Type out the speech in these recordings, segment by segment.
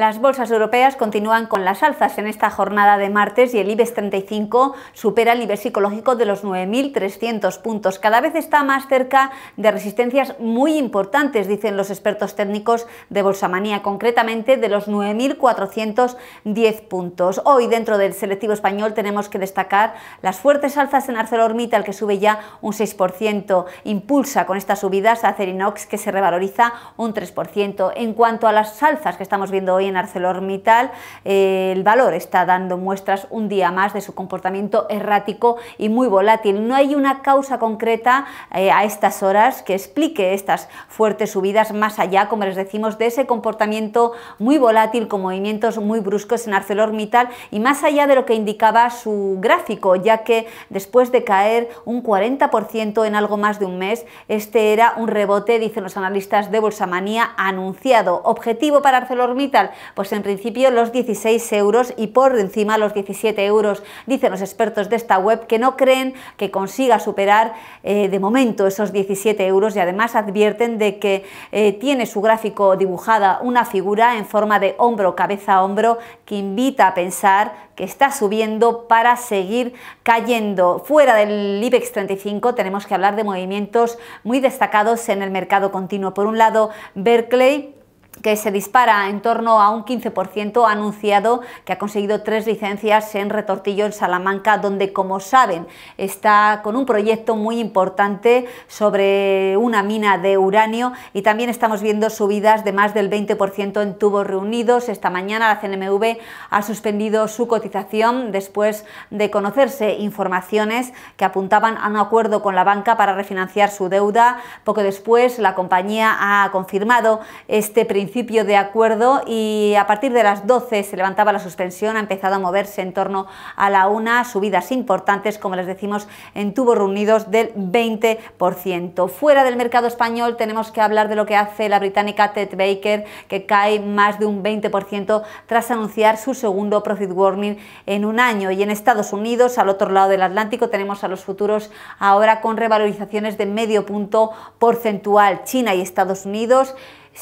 Las bolsas europeas continúan con las alzas en esta jornada de martes y el IBEX 35 supera el nivel psicológico de los 9.300 puntos. Cada vez está más cerca de resistencias muy importantes, dicen los expertos técnicos de Bolsamanía, concretamente de los 9.410 puntos. Hoy dentro del selectivo español tenemos que destacar las fuertes alzas en ArcelorMittal que sube ya un 6%, impulsa con estas subidas a Cerinox, que se revaloriza un 3%. En cuanto a las alzas que estamos viendo hoy en ArcelorMittal eh, el valor está dando muestras un día más de su comportamiento errático y muy volátil. No hay una causa concreta eh, a estas horas que explique estas fuertes subidas más allá, como les decimos, de ese comportamiento muy volátil con movimientos muy bruscos en ArcelorMittal y más allá de lo que indicaba su gráfico, ya que después de caer un 40% en algo más de un mes, este era un rebote, dicen los analistas de Manía anunciado. Objetivo para ArcelorMittal, pues en principio los 16 euros y por encima los 17 euros. Dicen los expertos de esta web que no creen que consiga superar eh, de momento esos 17 euros y además advierten de que eh, tiene su gráfico dibujada una figura en forma de hombro, cabeza, a hombro, que invita a pensar que está subiendo para seguir cayendo. Fuera del IBEX 35 tenemos que hablar de movimientos muy destacados en el mercado continuo. Por un lado, Berkeley que se dispara en torno a un 15%, ha anunciado que ha conseguido tres licencias en Retortillo, en Salamanca, donde, como saben, está con un proyecto muy importante sobre una mina de uranio y también estamos viendo subidas de más del 20% en tubos reunidos. Esta mañana la CNMV ha suspendido su cotización después de conocerse informaciones que apuntaban a un acuerdo con la banca para refinanciar su deuda. Poco después, la compañía ha confirmado este principio de acuerdo y a partir de las 12 se levantaba la suspensión, ha empezado a moverse en torno a la una, subidas importantes, como les decimos, en tubos reunidos del 20%. Fuera del mercado español tenemos que hablar de lo que hace la británica Ted Baker, que cae más de un 20% tras anunciar su segundo profit warning en un año. Y en Estados Unidos, al otro lado del Atlántico, tenemos a los futuros ahora con revalorizaciones de medio punto porcentual. China y Estados Unidos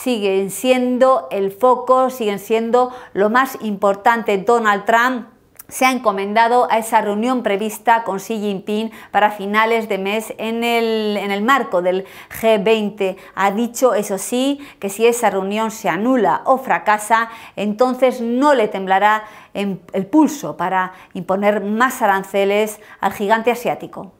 siguen siendo el foco, siguen siendo lo más importante. Donald Trump se ha encomendado a esa reunión prevista con Xi Jinping para finales de mes en el, en el, marco del G20. Ha dicho, eso sí, que si esa reunión se anula o fracasa, entonces no le temblará el pulso para imponer más aranceles al gigante asiático.